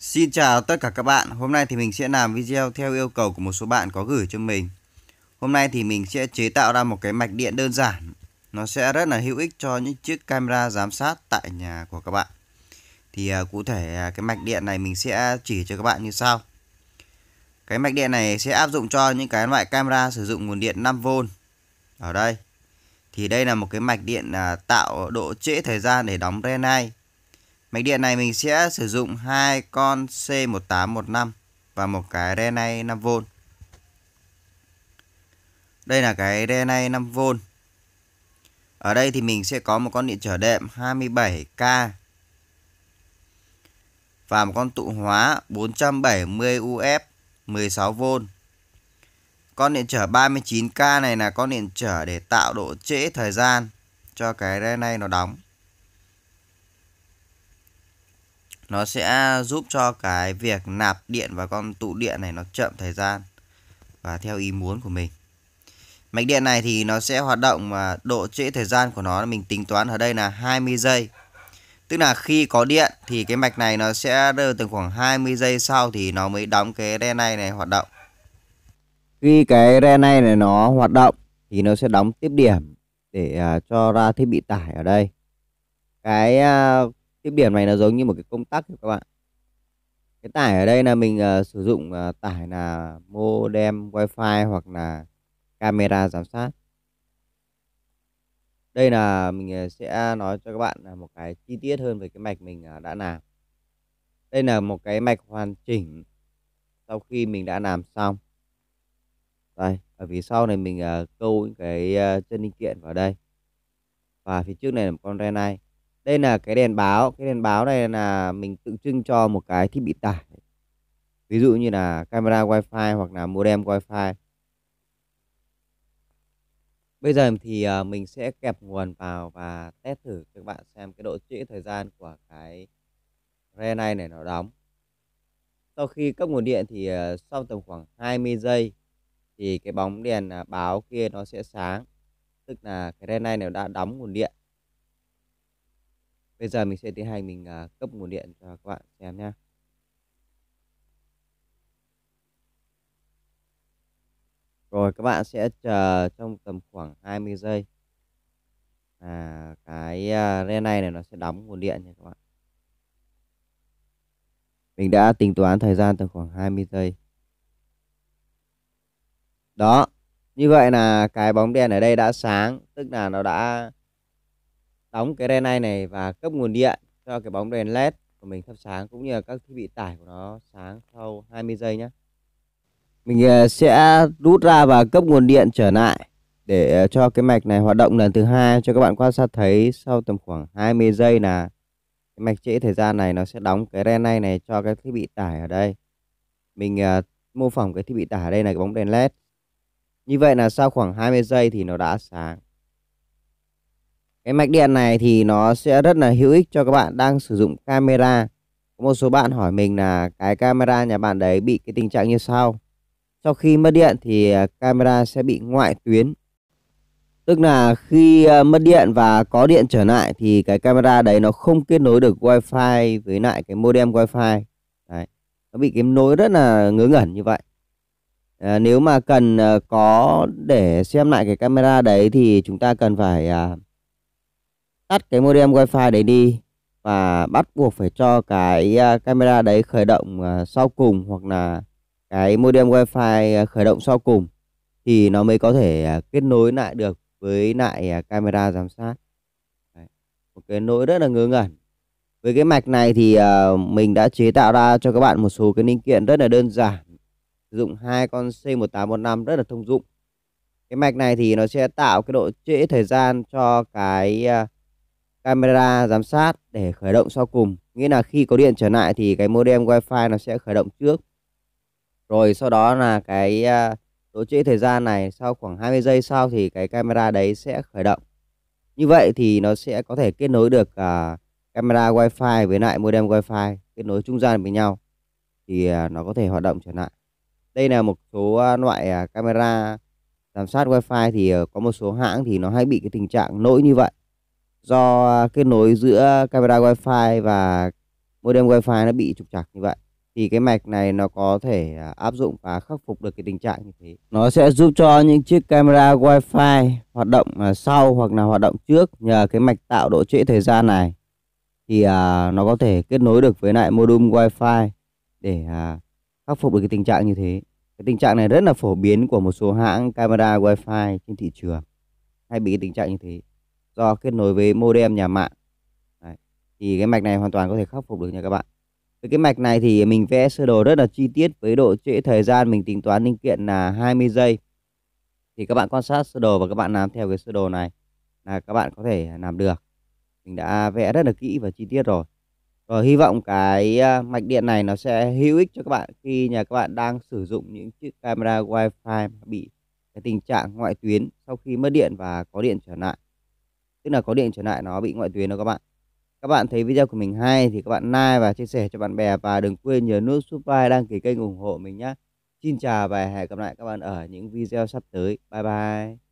Xin chào tất cả các bạn, hôm nay thì mình sẽ làm video theo yêu cầu của một số bạn có gửi cho mình Hôm nay thì mình sẽ chế tạo ra một cái mạch điện đơn giản Nó sẽ rất là hữu ích cho những chiếc camera giám sát tại nhà của các bạn Thì uh, cụ thể uh, cái mạch điện này mình sẽ chỉ cho các bạn như sau Cái mạch điện này sẽ áp dụng cho những cái loại camera sử dụng nguồn điện 5V Ở đây Thì đây là một cái mạch điện uh, tạo độ trễ thời gian để đóng Renai Mạch điện này mình sẽ sử dụng hai con C1815 và một cái relay 5V. Đây là cái relay 5V. Ở đây thì mình sẽ có một con điện trở đệm 27K và một con tụ hóa 470 UF 16V. Con điện trở 39K này là con điện trở để tạo độ trễ thời gian cho cái relay nó đóng. nó sẽ giúp cho cái việc nạp điện vào con tụ điện này nó chậm thời gian và theo ý muốn của mình mạch điện này thì nó sẽ hoạt động mà độ trễ thời gian của nó mình tính toán ở đây là 20 giây tức là khi có điện thì cái mạch này nó sẽ rơi từ khoảng 20 giây sau thì nó mới đóng cái re này này hoạt động khi cái re này này nó hoạt động thì nó sẽ đóng tiếp điểm để à, cho ra thiết bị tải ở đây cái à, cái biển này nó giống như một cái công tắc các bạn cái tải ở đây là mình uh, sử dụng uh, tải là modem wifi hoặc là camera giám sát đây là mình ờ, sẽ nói cho các bạn một cái chi tiết hơn về cái mạch mình đã làm đây là một cái mạch hoàn chỉnh sau khi mình đã làm xong đây ở phía sau này mình uh, câu những cái uh, chân linh kiện vào đây và phía trước này là một con ren này đây là cái đèn báo cái đèn báo này là mình tự trưng cho một cái thiết bị tải ví dụ như là camera wifi hoặc là modem wifi bây giờ thì ờ, mình sẽ kẹp nguồn vào và test thử các bạn xem cái độ trễ thời gian của cái re này này nó đóng sau khi cấp nguồn điện thì ờ, sau tầm khoảng 20 giây thì cái bóng đèn à, báo kia nó sẽ sáng tức là cái re này nó đã đóng nguồn điện Bây giờ mình sẽ tiến hành mình uh, cấp nguồn điện cho các bạn xem nha. Rồi các bạn sẽ chờ trong tầm khoảng 20 giây. À, cái uh, này này nó sẽ đóng nguồn điện nha các bạn. Mình đã tính toán thời gian tầm khoảng 20 giây. Đó. Như vậy là cái bóng đèn ở đây đã sáng. Tức là nó đã đóng cái đèn này này và cấp nguồn điện cho cái bóng đèn led của mình thắp sáng cũng như là các thiết bị tải của nó sáng sau 20 giây nhé mình ờ, sẽ rút ra và cấp nguồn điện trở lại để ờ, cho cái mạch này hoạt động lần thứ hai cho các bạn quan sát thấy sau tầm khoảng 20 giây là cái mạch trễ thời gian này nó sẽ đóng cái ren này này cho cái thiết bị tải ở đây mình uh, mô phỏng cái thiết bị tải ở đây là cái bóng đèn led như vậy là sau khoảng 20 giây thì nó đã sáng cái mạch điện này thì nó sẽ rất là hữu ích cho các bạn đang sử dụng camera. Có một số bạn hỏi mình là cái camera nhà bạn đấy bị cái tình trạng như sau. Sau khi mất điện thì à, camera sẽ bị ngoại tuyến. Tức là khi à, mất điện và có điện trở lại thì cái camera đấy nó không kết nối được wifi với lại cái modem wifi. Đấy. Nó bị cái nối rất là ngớ ngẩn như vậy. À, nếu mà cần à, có để xem lại cái camera đấy thì chúng ta cần phải... À, tắt cái modem wifi đấy đi và bắt buộc phải cho cái à, camera đấy khởi động à, sau cùng hoặc là cái modem wifi à, khởi động sau cùng thì nó mới có thể kết nối lại được với lại camera giám sát đấy. một cái nỗi rất là ngớ ngẩn với cái mạch này thì mình đã chế tạo ra cho các bạn một số cái linh kiện rất là đơn giản sử dụng hai con C1815 rất là thông dụng cái mạch này thì nó sẽ tạo cái độ trễ thời gian cho cái camera giám sát để khởi động sau cùng. Nghĩa là khi có điện trở lại thì cái modem wifi nó sẽ khởi động trước. Rồi sau đó là cái tổ à, trễ thời gian này sau khoảng 20 giây sau thì cái camera đấy sẽ khởi động. Như vậy thì nó sẽ có thể kết nối được uh, camera wifi với lại modem wifi kết nối trung gian với nhau thì uh, nó có thể hoạt động trở lại. Đây là một số uh, loại uh, camera giám sát wifi thì uh, có một số hãng thì nó hay bị cái tình trạng lỗi như vậy do kết à, nối giữa camera wifi và modem wifi nó bị trục trặc như vậy thì cái mạch này nó có thể à, áp dụng và khắc phục được cái tình trạng như thế. Nó sẽ giúp cho những chiếc camera wifi hoạt động à, sau hoặc là hoạt động trước nhờ cái mạch tạo độ trễ thời gian này thì nó có thể kết nối được với lại modem wifi để khắc phục được cái tình trạng như thế. Cái tình trạng này rất là phổ biến của một số hãng camera wifi trên thị trường hay bị cái tình trạng như thế do kết nối với modem nhà mạng Đấy. thì cái mạch này hoàn toàn có thể khắc phục được nha các bạn với cái mạch này thì mình vẽ sơ đồ rất là chi tiết với độ trễ thời gian mình tính toán linh kiện là 20 giây thì các bạn quan sát sơ đồ và các bạn làm theo cái sơ đồ này là các bạn có thể làm được mình đã vẽ rất là kỹ và chi tiết rồi và hy vọng cái à, mạch điện này nó sẽ hữu ích cho các bạn khi nhà các bạn đang sử dụng những chiếc camera wifi bị cái tình trạng ngoại tuyến sau khi mất điện và có điện trở lại tức là có điện trở lại nó bị ngoại tuyến đó các bạn các bạn thấy video của mình hay thì các bạn like và chia sẻ cho bạn bè và đừng quên nhớ nút subscribe đăng ký kênh ủng hộ mình nhé xin chào và hẹn gặp lại các bạn ở những video sắp tới bye bye